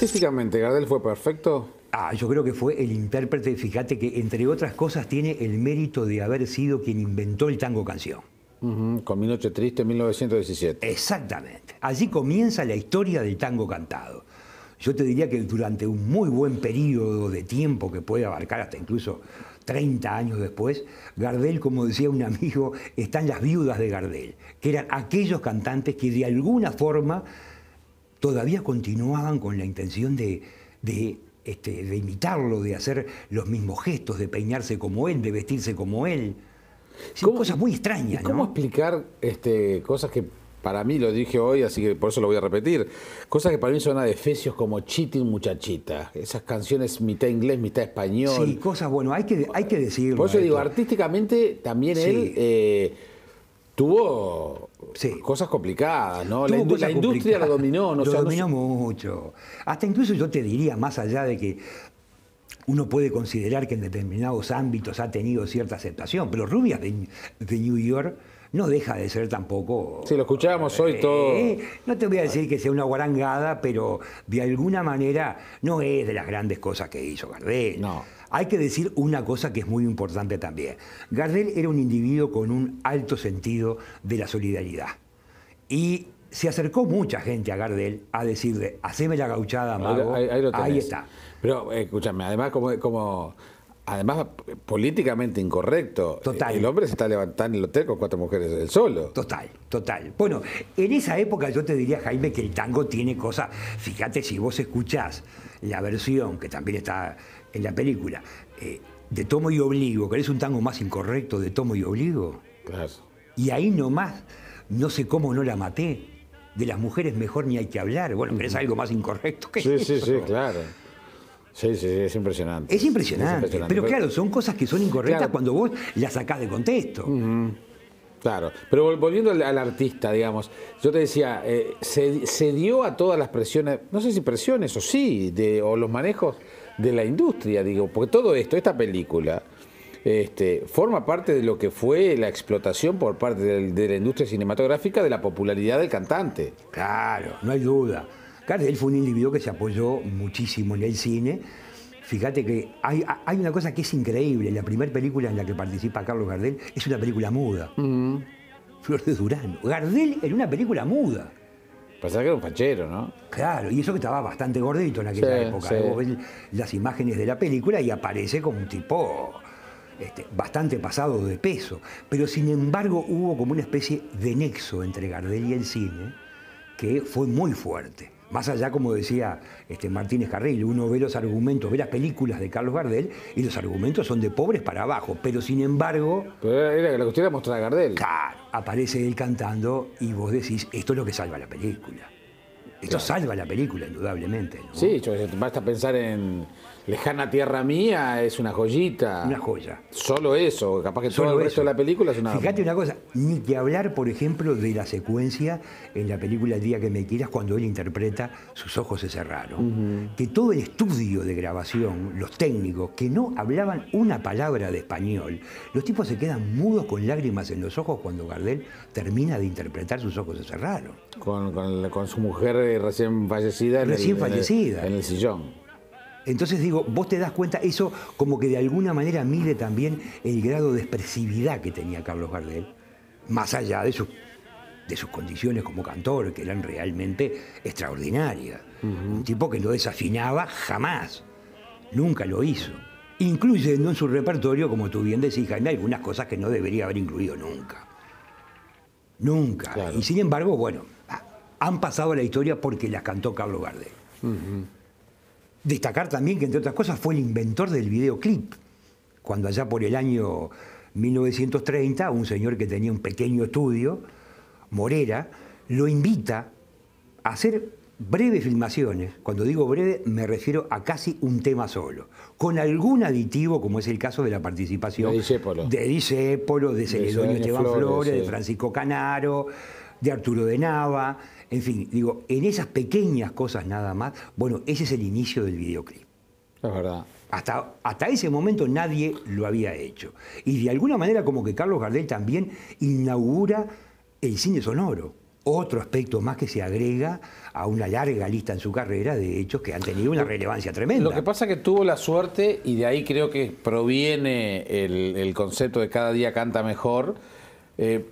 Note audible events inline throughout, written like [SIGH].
Artísticamente, Gardel fue perfecto. Ah, yo creo que fue el intérprete, fíjate que entre otras cosas tiene el mérito de haber sido quien inventó el tango canción. con Mi Noche Triste, 1917. Exactamente. Allí comienza la historia del tango cantado. Yo te diría que durante un muy buen periodo de tiempo, que puede abarcar hasta incluso 30 años después, Gardel, como decía un amigo, están las viudas de Gardel, que eran aquellos cantantes que de alguna forma todavía continuaban con la intención de, este, de imitarlo, de hacer los mismos gestos, de peinarse como él, de vestirse como él. son cosas muy extrañas. ¿Cómo explicar este, cosas que para mí, lo dije hoy, así que por eso lo voy a repetir, cosas que para mí son adefesios como Cheating Muchachita, esas canciones mitad inglés, mitad español. Sí, cosas, bueno, hay que, hay que decirlo. Por eso digo, artísticamente también él... Eh, tuvo cosas complicadas, ¿no? la, industria la dominó, ¿no? Lo dominó mucho. Hasta incluso yo te diría, más allá de que uno puede considerar que en determinados ámbitos ha tenido cierta aceptación, pero Rubias de, New York no deja de ser tampoco. Si lo escuchábamos hoy eh, todo. no te voy a decir que sea una guarangada, pero de alguna manera no es de las grandes cosas que hizo Gardel. No. Hay que decir una cosa que es muy importante también. Gardel era un individuo con un alto sentido de la solidaridad. Y se acercó mucha gente a Gardel a decirle, haceme la gauchada, mago. Ahí, está. Pero escúchame, además como, como además políticamente incorrecto. Total. El hombre se está levantando en el hotel con cuatro mujeres él solo. Total, total. Bueno, en esa época yo te diría, Jaime, que el tango tiene cosas. Fíjate, si vos escuchás la versión, que también está en la película, eh, de Tomo y Obligo, que es un tango más incorrecto de Tomo y Obligo? Claro. Y ahí nomás, no sé cómo no la maté. De las mujeres mejor ni hay que hablar. Bueno, pero es algo más incorrecto que eso. Sí, sí, sí, claro. Sí, sí, es impresionante. Es impresionante. Es impresionante. Pero, claro, son cosas que son incorrectas cuando vos las sacás de contexto. Claro, pero volviendo al, artista, digamos, yo te decía, eh, se, dio a todas las presiones, no sé si presiones o sí, de, o los manejos de la industria, digo, porque todo esto, esta película, este, forma parte de lo que fue la explotación por parte de, de la industria cinematográfica de la popularidad del cantante. Claro, no hay duda. Gardel fue un individuo que se apoyó muchísimo en el cine. Fíjate que hay, una cosa que es increíble. La primera película en la que participa Carlos Gardel es una película muda. Flor de Durán. Gardel era una película muda. Pensaba que era un fachero, ¿no? Claro, y eso que estaba bastante gordito en aquella época. Luego Vos ves las imágenes de la película y aparece como un tipo este, bastante pasado de peso. Pero sin embargo hubo como una especie de nexo entre Gardel y el cine que fue muy fuerte. Más allá, como decía este, Martínez Carril, uno ve los argumentos, ve las películas de Carlos Gardel y los argumentos son de pobres para abajo, pero sin embargo... Pero era la cuestión era mostrar a Gardel. Claro, aparece él cantando y vos decís, esto es lo que salva la película. Esto salva la película, indudablemente. Sí, basta pensar en Lejana Tierra Mía es una joyita. Una joya. Solo eso, capaz que todo el resto de la película es una. Fíjate una cosa, ni que hablar, por ejemplo, de la secuencia en la película El Día que Me Quieras, cuando él interpreta Sus Ojos se cerraron. Que todo el estudio de grabación, los técnicos, que no hablaban una palabra de español, los tipos se quedan mudos con lágrimas en los ojos cuando Gardel termina de interpretar Sus Ojos se cerraron. Con, su mujer eh, recién fallecida. Recién fallecida. en el sillón. Entonces digo, vos te das cuenta, eso como que de alguna manera mide también el grado de expresividad que tenía Carlos Gardel, más allá de sus, de sus condiciones como cantor, que eran realmente extraordinarias. Un tipo que no desafinaba jamás, nunca lo hizo, incluyendo en su repertorio, como tú bien decís, Jaime, algunas cosas que no debería haber incluido nunca. Nunca. Y sin embargo, bueno, han pasado a la historia porque las cantó Carlos Gardel. Destacar también que, entre otras cosas, fue el inventor del videoclip, cuando allá por el año 1930, un señor que tenía un pequeño estudio, Morera, lo invita a hacer breves filmaciones, cuando digo breve me refiero a casi un tema solo, con algún aditivo, como es el caso de la participación de Disépolo, de, de Celedonio Esteban Flores, de Francisco Canaro, de Arturo de Nava, en fin, digo, en esas pequeñas cosas nada más, bueno, ese es el inicio del videoclip. Es verdad. Hasta, ese momento nadie lo había hecho. Y de alguna manera como que Carlos Gardel también inaugura el cine sonoro otro aspecto más que se agrega a una larga lista en su carrera de hechos que han tenido una relevancia tremenda. Lo que pasa es que tuvo la suerte, y de ahí creo que proviene el, concepto de cada día canta mejor, eh,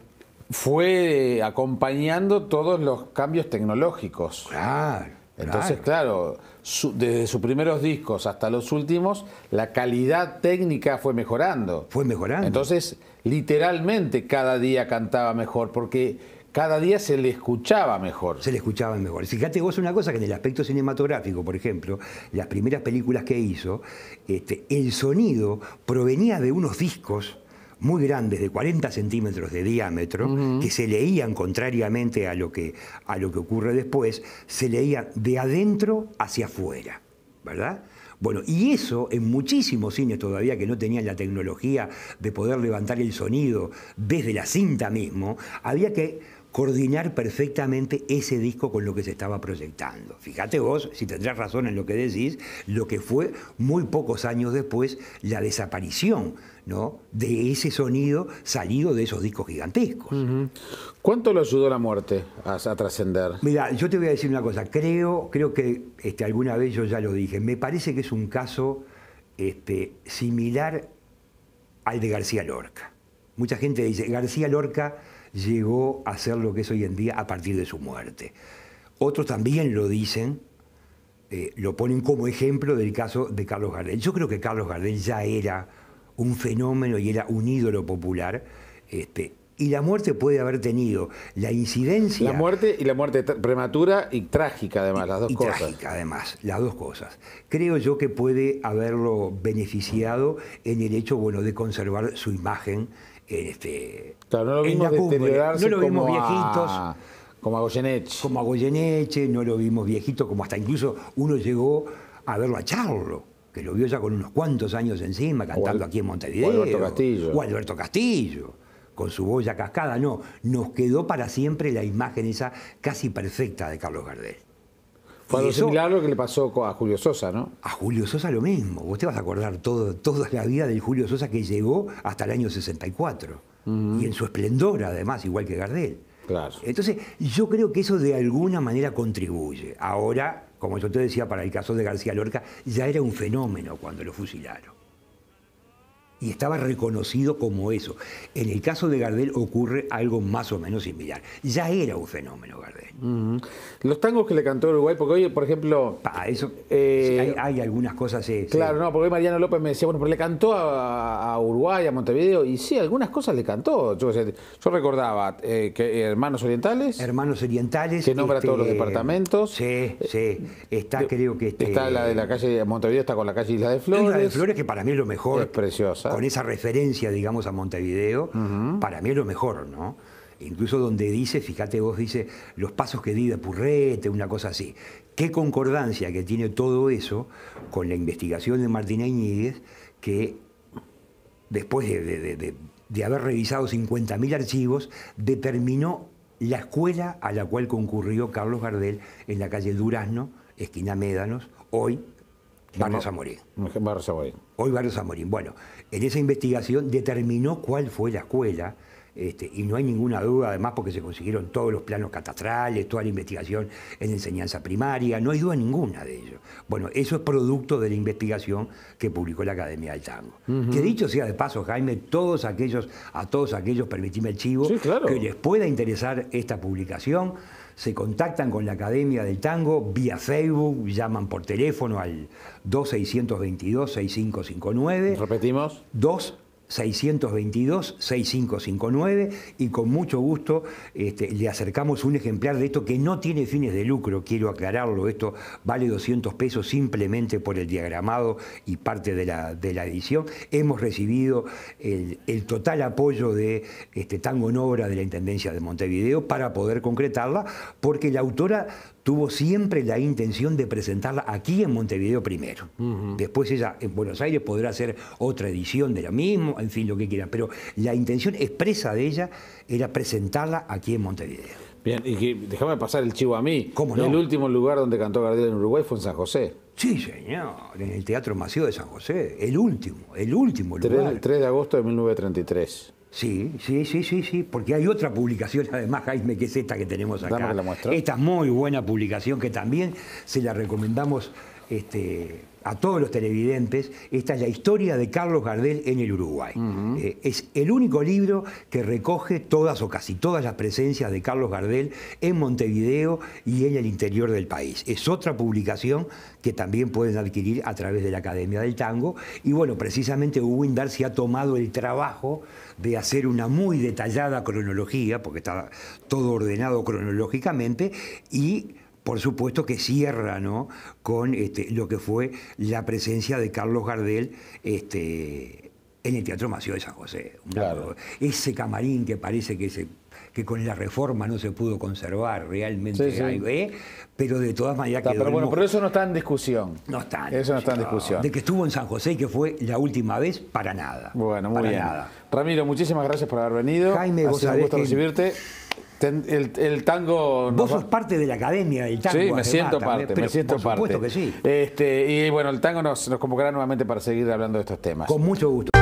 fue acompañando todos los cambios tecnológicos. Claro. Entonces, claro, desde sus primeros discos hasta los últimos, la calidad técnica fue mejorando. Fue mejorando. Entonces, literalmente cada día cantaba mejor, porque cada día se le escuchaba mejor. Se le escuchaba mejor. Fíjate vos una cosa, que en el aspecto cinematográfico, por ejemplo, las primeras películas que hizo, este, el sonido provenía de unos discos muy grandes, de 40 centímetros de diámetro, que se leían contrariamente a lo, que, a lo que ocurre después, se leían de adentro hacia afuera, ¿verdad? Bueno, y eso en muchísimos cines todavía que no tenían la tecnología de poder levantar el sonido desde la cinta mismo, había que coordinar perfectamente ese disco con lo que se estaba proyectando. Fíjate vos, si tendrás razón en lo que decís, lo que fue muy pocos años después la desaparición ¿no? de ese sonido salido de esos discos gigantescos. ¿Cuánto lo ayudó la muerte a, trascender? Mira, yo te voy a decir una cosa, creo, creo que este, alguna vez yo ya lo dije, me parece que es un caso este, similar al de García Lorca. Mucha gente dice, García Lorca llegó a ser lo que es hoy en día a partir de su muerte. Otros también lo dicen, eh, lo ponen como ejemplo del caso de Carlos Gardel. Yo creo que Carlos Gardel ya era un fenómeno y era un ídolo popular. Este, y la muerte puede haber tenido la incidencia. La muerte y la muerte prematura y trágica, además, las dos cosas. Trágica, además, las dos cosas. Creo yo que puede haberlo beneficiado en el hecho bueno, de conservar su imagen este, la no lo vimos no lo vimos viejitos. como a Goyeneche. no lo vimos viejito como hasta incluso uno llegó a verlo a Charlo, que lo vio ya con unos cuantos años encima, cantando aquí en Montevideo. O Alberto Castillo. Castillo, con su boya cascada. No, nos quedó para siempre la imagen esa casi perfecta de Carlos Gardel. Cuando algo similar lo que le pasó a Julio Sosa, ¿no? A Julio Sosa lo mismo. Vos te vas a acordar todo, toda la vida del Julio Sosa que llegó hasta el año 64. Y en su esplendor, además, igual que Gardel. Claro. Entonces, yo creo que eso de alguna manera contribuye. Ahora, como yo te decía, para el caso de García Lorca, ya era un fenómeno cuando lo fusilaron y estaba reconocido como eso. En el caso de Gardel ocurre algo más o menos similar. Ya era un fenómeno Gardel. Los tangos que le cantó Uruguay, porque hoy, por ejemplo... eso, eh, hay, algunas cosas... claro, no, porque hoy Mariano López me decía, bueno, pero le cantó a, Uruguay, a Montevideo, y sí, algunas cosas le cantó. Yo, recordaba eh, que Hermanos Orientales... Hermanos Orientales... Que nombra todos los este, departamentos. Sí, sí. Está, creo que... Este, está la de la calle Montevideo, está con la calle Isla de Flores. Isla de Flores, que para mí es lo mejor. Es preciosa con esa referencia, digamos, a Montevideo, para mí es lo mejor, ¿no? Incluso donde dice, fíjate vos, dice los pasos que di de Purrete, una cosa así. Qué concordancia que tiene todo eso con la investigación de Martín Iñiguez, que después de, de haber revisado 50.000 archivos, determinó la escuela a la cual concurrió Carlos Gardel en la calle Durazno, esquina Médanos, hoy Barrio Zamorín. Barrio Zamorín. Hoy Barrio Zamorín. Bueno, en esa investigación determinó cuál fue la escuela. Este, y no hay ninguna duda, además, porque se consiguieron todos los planos catastrales, toda la investigación en enseñanza primaria, no hay duda ninguna de ello. Bueno, eso es producto de la investigación que publicó la Academia del Tango. Que dicho sea de paso, Jaime, todos aquellos, a todos aquellos, permitime el chivo, que les pueda interesar esta publicación se contactan con la Academia del Tango vía Facebook, llaman por teléfono al 2622-6559. Repetimos. 2 622-6559 y con mucho gusto le acercamos un ejemplar de esto que no tiene fines de lucro, quiero aclararlo, esto vale 200 pesos simplemente por el diagramado y parte de la, de la edición. Hemos recibido el, total apoyo de este, Tango en Obra de la Intendencia de Montevideo para poder concretarla, porque la autora tuvo siempre la intención de presentarla aquí en Montevideo primero. Después ella en Buenos Aires podrá hacer otra edición de la misma, en fin, lo que quiera. Pero la intención expresa de ella era presentarla aquí en Montevideo. Bien, y déjame pasar el chivo a mí. ¿Cómo no? El último lugar donde cantó Gardel en Uruguay fue en San José. Sí, señor, en el Teatro Maceo de San José, el último, el último lugar. 3, 3 de agosto de 1933. Sí, sí, sí, sí, sí, porque hay otra publicación [LAUGHS] además, Jaime, que es esta que tenemos acá. La esta es muy buena publicación que también se la recomendamos este, a todos los televidentes, esta es la historia de Carlos Gardel en el Uruguay. Eh, es el único libro que recoge todas o casi todas las presencias de Carlos Gardel en Montevideo y en el interior del país. Es otra publicación que también pueden adquirir a través de la Academia del Tango. Y bueno, precisamente Windar se ha tomado el trabajo de hacer una muy detallada cronología, porque está todo ordenado cronológicamente, y por supuesto que cierra ¿no? con este, lo que fue la presencia de Carlos Gardel este, en el Teatro Maceo de San José. Claro. Ese camarín que parece que, con la reforma no se pudo conservar realmente ¿eh? pero de todas maneras pero, bueno, pero eso no está en discusión. No está. eso no está en discusión. De que estuvo en San José y que fue la última vez, para nada. Bueno, muy bien. Nada. Ramiro, muchísimas gracias por haber venido. Jaime, ha sido un gusto recibirte el, tango. Vos sos parte de la academia del tango. Sí, me siento parte, por supuesto que sí. Este, y bueno, el tango nos, nos convocará nuevamente para seguir hablando de estos temas. Con mucho gusto.